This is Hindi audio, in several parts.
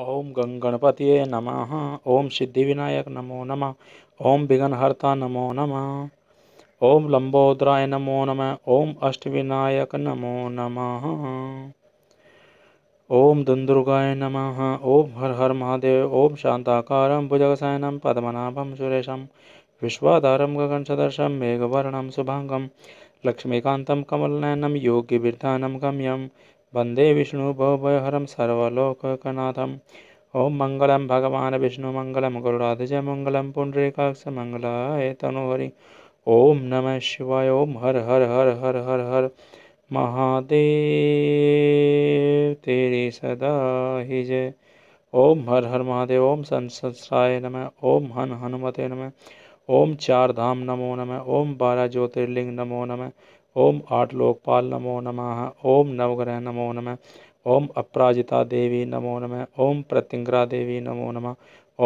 ओम गणपत नम ओम सिद्धिविनायक नमो नम ओम विघ्नहर्ता नमो नम ओम लंबोदराय नमो नम ओम अष्टविनायक नमो नम ओम दुंदुर्गाय नम ओम हर हर महादेव ओम शांताकारं पद्मनाभम पद्मनाभं सुरेशं विश्वाधारं सदर्श मेघवर्णं शुभांगं लक्ष्मीकान्तं कमलनयनं योगिबिर्धानं गम्यं वंदे विष्णु मंगल भगवान विष्णु मंगल मङ्गलं भगवान् विष्णुमङ्गलं गुरुराधजमङ्गलं मंगलाय तनुहरी ओम नम शिवाय ओम हर हर हर हर हर हर महादेव तेरी सदा ही जय ओम हर हर महादेव ओम संसराय नम ओम हन हनुमते नम ओम चार धाम नमो नम ओम बारह ज्योतिर्लिंग नमो नम ओम आठ लोकपाल नमो नमः ओम नवग्रह नमो नमः ओम अपराजिता देवी नमो नमः ओम प्रतिंग्रा देवी नमो नमः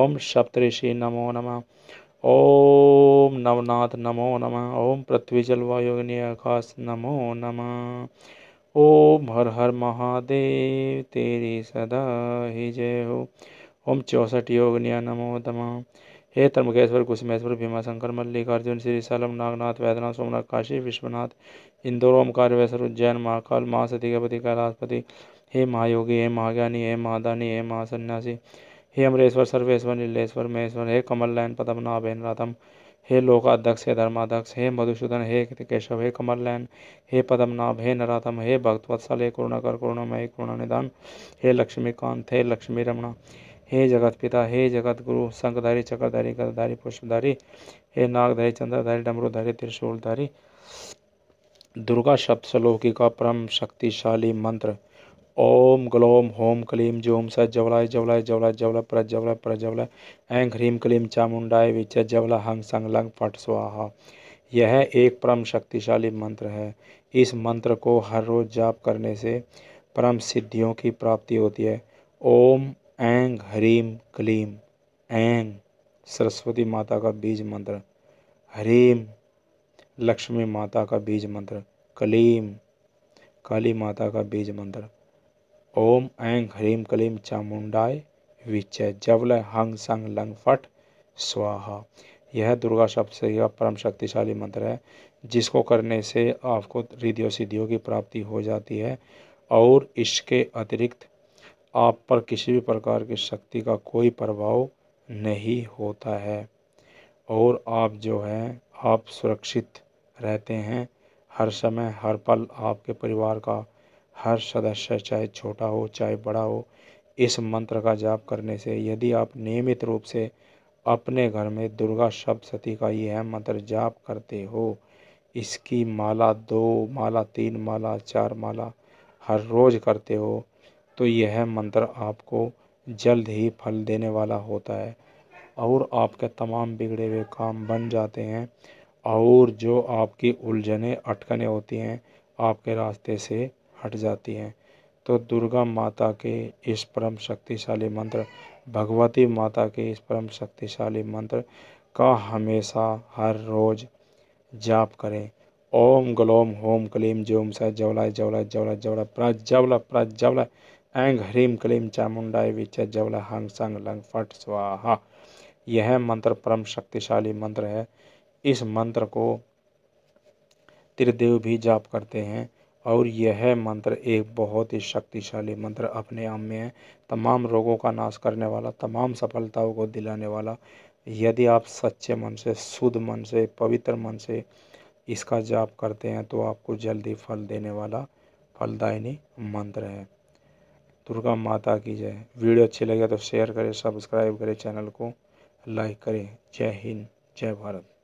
ओम सप्तषि नमो नमः ओम नवनाथ नमो नमः ओम पृथ्वी जलवायुग्नि आकाश नमो नमः ओम हर हर महादेव तेरी सदा ही जय हो ओम चौसठ योगनिया नमो नमः हे त्रमकेश्वर कुसुमेश्वर भीमाशंकर मल्लिकार्जुन श्री सलम नागनाथ वैद्यनाथ सोमनाथ काशी विश्वनाथ इंदौर ओमकारेश्वर उज्जैन महाकाल महासतिपति कैलाशपति हे महायोगी हे महाज्ञानी हे महादानी हे महासन्यासी हे अमरेश्वर सर्वेश्वर नीलेश्वर महेश्वर हे कमल लयन पद्मनाभ रातम हे लोकाध्यक्ष हे धर्माध्यक्ष हे मधुसूदन हे केशव हे कमलनयन हे पद्मनाभ हे नरातम हे भक्तवत्सल हे करुणाकर करुणामय करुणा निदान हे लक्ष्मीकांत हे लक्ष्मी रमणा हे जगत पिता हे जगत गुरु संघधारी चक्रधारी गधारी पुष्पधारी हे नागधारी चंद्रधारी डमरुधारी त्रिशूलधारी दुर्गा शब्द सलोकी का परम शक्तिशाली मंत्र ओम ग्लोम होम क्लीम जोम स जवलाय जवलाय जवलाय जवला प्र जवला प्र जवला ऐं ह्रीम क्लीम चामुंडाय विच जवला हंग संग लंग फट स्वाहा यह एक परम शक्तिशाली मंत्र है इस मंत्र को हर रोज जाप करने से परम सिद्धियों की प्राप्ति होती है ओम ऐं ह्रीम क्लीम ऐं सरस्वती माता का बीज मंत्र ह्रीम लक्ष्मी माता का बीज मंत्र क्लीम काली माता का बीज मंत्र ओम ऐं ह्रीम क्लीम चामुंडाय विचय जवलय हंग संग लंग फट स्वाहा यह दुर्गा सप्तशती का परम शक्तिशाली मंत्र है जिसको करने से आपको रिद्धियों सिद्धियों की प्राप्ति हो जाती है और इसके अतिरिक्त आप पर किसी भी प्रकार की शक्ति का कोई प्रभाव नहीं होता है और आप जो हैं आप सुरक्षित रहते हैं हर समय हर पल आपके परिवार का हर सदस्य चाहे छोटा हो चाहे बड़ा हो इस मंत्र का जाप करने से यदि आप नियमित रूप से अपने घर में दुर्गा शब्द सती का यह मंत्र जाप करते हो इसकी माला दो माला तीन माला चार माला हर रोज़ करते हो तो यह मंत्र आपको जल्द ही फल देने वाला होता है और आपके तमाम बिगड़े हुए काम बन जाते हैं और जो आपकी उलझने अटकने होती हैं आपके रास्ते से हट जाती हैं तो दुर्गा माता के इस परम शक्तिशाली मंत्र भगवती माता के इस परम शक्तिशाली मंत्र का हमेशा हर रोज़ जाप करें ओम ग्लोम होम क्लीम जोम स जवला जवला जवला जवला प्रज्वला प्रज्वला ऐंग ह्रीम क्लीम चामुंडाई विचे जवल हंग संग लंग फट स्वाहा यह मंत्र परम शक्तिशाली मंत्र है इस मंत्र को त्रिदेव भी जाप करते हैं और यह मंत्र एक बहुत ही शक्तिशाली मंत्र अपने आप में है तमाम रोगों का नाश करने वाला तमाम सफलताओं को दिलाने वाला यदि आप सच्चे मन से शुद्ध मन से पवित्र मन से इसका जाप करते हैं तो आपको जल्दी फल देने वाला फलदायिनी मंत्र है दुर्गा माता की जय वीडियो अच्छी लगे तो शेयर करें सब्सक्राइब करें चैनल को लाइक करें जय हिंद जय भारत